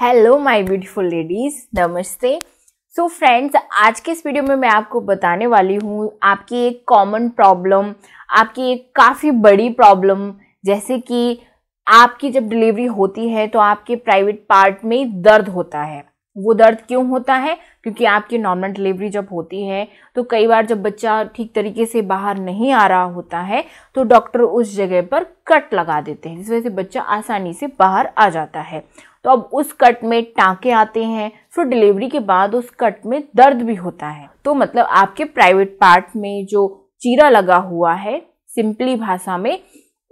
hello my beautiful ladies नमस्ते so friends आज के इस वीडियो में मैं आपको बताने वाली हूँ आपकी एक कॉमन प्रॉब्लम आपकी एक काफ़ी बड़ी प्रॉब्लम जैसे कि आपकी जब डिलीवरी होती है तो आपके प्राइवेट पार्ट में दर्द होता है वो दर्द क्यों होता है क्योंकि आपकी नॉर्मल डिलीवरी जब होती है तो कई बार जब बच्चा ठीक तरीके से बाहर नहीं आ रहा होता है तो डॉक्टर उस जगह पर कट लगा देते हैं जिस वजह से बच्चा आसानी से बाहर आ जाता है तो अब उस कट में टांके आते हैं फिर डिलीवरी के बाद उस कट में दर्द भी होता है तो मतलब आपके प्राइवेट पार्ट में जो चीरा लगा हुआ है सिंपली भाषा में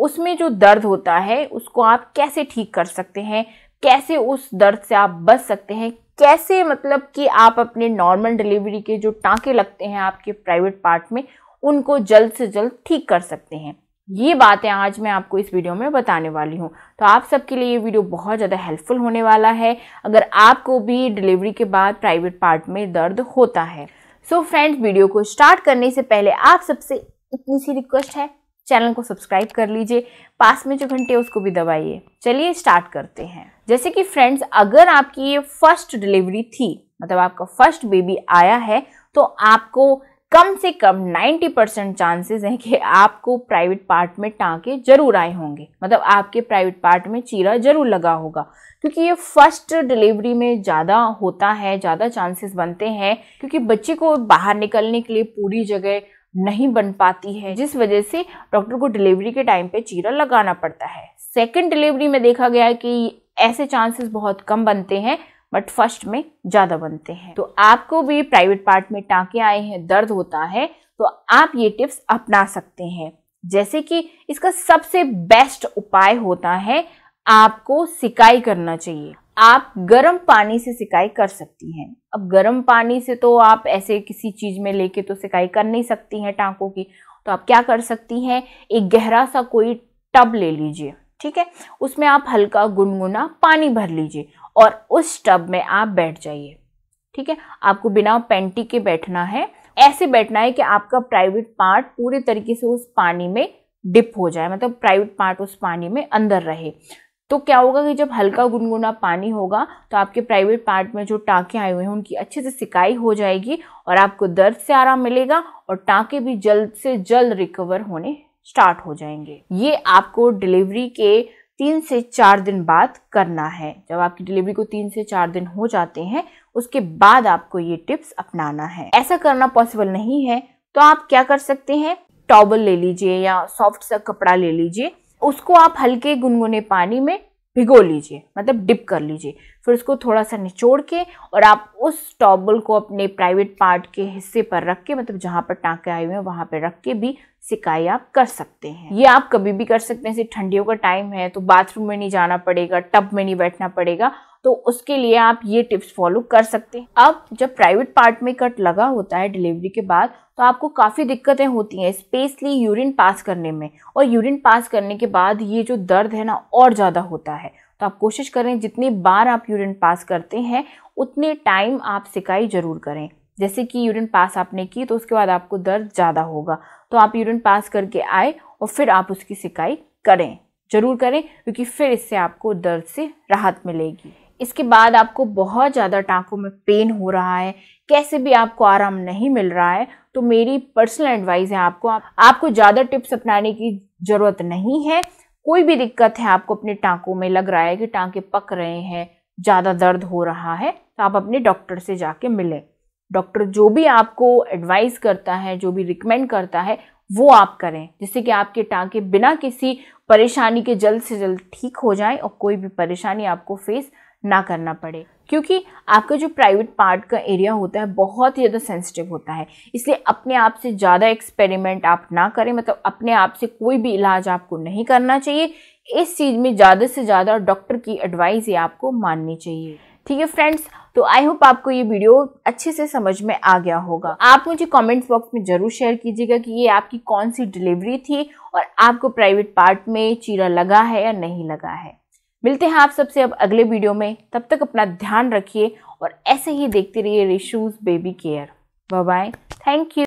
उसमें जो दर्द होता है उसको आप कैसे ठीक कर सकते हैं कैसे उस दर्द से आप बच सकते हैं कैसे मतलब कि आप अपने नॉर्मल डिलीवरी के जो टाँके लगते हैं आपके प्राइवेट पार्ट में उनको जल्द से जल्द ठीक कर सकते हैं ये बातें आज मैं आपको इस वीडियो में बताने वाली हूँ तो आप सबके लिए ये वीडियो बहुत ज़्यादा हेल्पफुल होने वाला है अगर आपको भी डिलीवरी के बाद प्राइवेट पार्ट में दर्द होता है सो so फ्रेंड्स वीडियो को स्टार्ट करने से पहले आप सबसे इतनी सी रिक्वेस्ट है चैनल को सब्सक्राइब कर लीजिए पास में जो घंटे उसको भी दबाइए चलिए स्टार्ट करते हैं जैसे कि फ्रेंड्स अगर आपकी ये फर्स्ट डिलीवरी थी मतलब आपका फर्स्ट बेबी आया है तो आपको कम से कम 90 परसेंट चांसेस हैं कि आपको प्राइवेट पार्ट में टांके जरूर आए होंगे मतलब आपके प्राइवेट पार्ट में चीरा जरूर लगा होगा क्योंकि ये फर्स्ट डिलीवरी में ज़्यादा होता है ज़्यादा चांसेस बनते हैं क्योंकि बच्चे को बाहर निकलने के लिए पूरी जगह नहीं बन पाती है जिस वजह से डॉक्टर को डिलीवरी के टाइम पे चीरा लगाना पड़ता है सेकंड डिलीवरी में देखा गया है कि ऐसे चांसेस बहुत कम बनते हैं बट फर्स्ट में ज़्यादा बनते हैं तो आपको भी प्राइवेट पार्ट में टाके आए हैं दर्द होता है तो आप ये टिप्स अपना सकते हैं जैसे कि इसका सबसे बेस्ट उपाय होता है आपको सिकाई करना चाहिए आप गर्म पानी से सिकाई कर सकती हैं अब गर्म पानी से तो आप ऐसे किसी चीज़ में लेके तो सिकाई कर नहीं सकती हैं टांकों की तो आप क्या कर सकती हैं एक गहरा सा कोई टब ले लीजिए ठीक है उसमें आप हल्का गुनगुना पानी भर लीजिए और उस टब में आप बैठ जाइए ठीक है आपको बिना पेंटी के बैठना है ऐसे बैठना है कि आपका प्राइवेट पार्ट पूरे तरीके से उस पानी में डिप हो जाए मतलब प्राइवेट पार्ट उस पानी में अंदर रहे तो क्या होगा कि जब हल्का गुनगुना पानी होगा तो आपके प्राइवेट पार्ट में जो टाँके आए हुए हैं उनकी अच्छे से सिकाई हो जाएगी और आपको दर्द से आराम मिलेगा और टाँके भी जल्द से जल्द रिकवर होने स्टार्ट हो जाएंगे ये आपको डिलीवरी के तीन से चार दिन बाद करना है जब आपकी डिलीवरी को तीन से चार दिन हो जाते हैं उसके बाद आपको ये टिप्स अपनाना है ऐसा करना पॉसिबल नहीं है तो आप क्या कर सकते हैं टॉबल ले लीजिए या सॉफ्ट सा कपड़ा ले लीजिए उसको आप हल्के गुनगुने पानी में भिगो लीजिए मतलब डिप कर लीजिए फिर उसको थोड़ा सा निचोड़ के और आप उस टॉबल को अपने प्राइवेट पार्ट के हिस्से पर रख के मतलब जहाँ पर टाँके आए हुए हैं वहाँ पर रख के भी सिकाई आप कर सकते हैं ये आप कभी भी कर सकते हैं जैसे ठंडियों का टाइम है तो बाथरूम में नहीं जाना पड़ेगा टब में नहीं बैठना पड़ेगा तो उसके लिए आप ये टिप्स फॉलो कर सकते हैं अब जब प्राइवेट पार्ट में कट लगा होता है डिलीवरी के बाद तो आपको काफ़ी दिक्कतें होती हैं स्पेशली यूरिन पास करने में और यूरिन पास करने के बाद ये जो दर्द है ना और ज़्यादा होता है तो आप कोशिश करें जितनी बार आप यूरिन पास करते हैं उतने टाइम आप सिकाई ज़रूर करें जैसे कि यूरिन पास आपने की तो उसके बाद आपको दर्द ज़्यादा होगा तो आप यूरिन पास करके आए और फिर आप उसकी सिकाई करें ज़रूर करें क्योंकि फिर इससे आपको दर्द से राहत मिलेगी इसके बाद आपको बहुत ज़्यादा टाँकों में पेन हो रहा है कैसे भी आपको आराम नहीं मिल रहा है तो मेरी पर्सनल एडवाइस है आपको आप, आपको ज़्यादा टिप्स अपनाने की ज़रूरत नहीं है कोई भी दिक्कत है आपको अपने टाँकों में लग रहा है कि टाँके पक रहे हैं ज़्यादा दर्द हो रहा है तो आप अपने डॉक्टर से जाके मिलें डॉक्टर जो भी आपको एडवाइस करता है जो भी रिकमेंड करता है वो आप करें जिससे कि आपके टाँके बिना किसी परेशानी के जल्द से जल्द ठीक हो जाएं और कोई भी परेशानी आपको फेस ना करना पड़े क्योंकि आपका जो प्राइवेट पार्ट का एरिया होता है बहुत ही ज़्यादा सेंसिटिव होता है इसलिए अपने आप से ज़्यादा एक्सपेरिमेंट आप ना करें मतलब अपने आप से कोई भी इलाज आपको नहीं करना चाहिए इस चीज़ में ज़्यादा से ज़्यादा डॉक्टर की एडवाइस ही आपको माननी चाहिए ठीक है फ्रेंड्स तो आई होप आपको ये वीडियो अच्छे से समझ में आ गया होगा आप मुझे कॉमेंट्स बॉक्स में ज़रूर शेयर कीजिएगा कि ये आपकी कौन सी डिलीवरी थी और आपको प्राइवेट पार्ट में चीरा लगा है या नहीं लगा है मिलते हैं आप सबसे अब अगले वीडियो में तब तक अपना ध्यान रखिए और ऐसे ही देखते रहिए Rishu's baby care bye thank you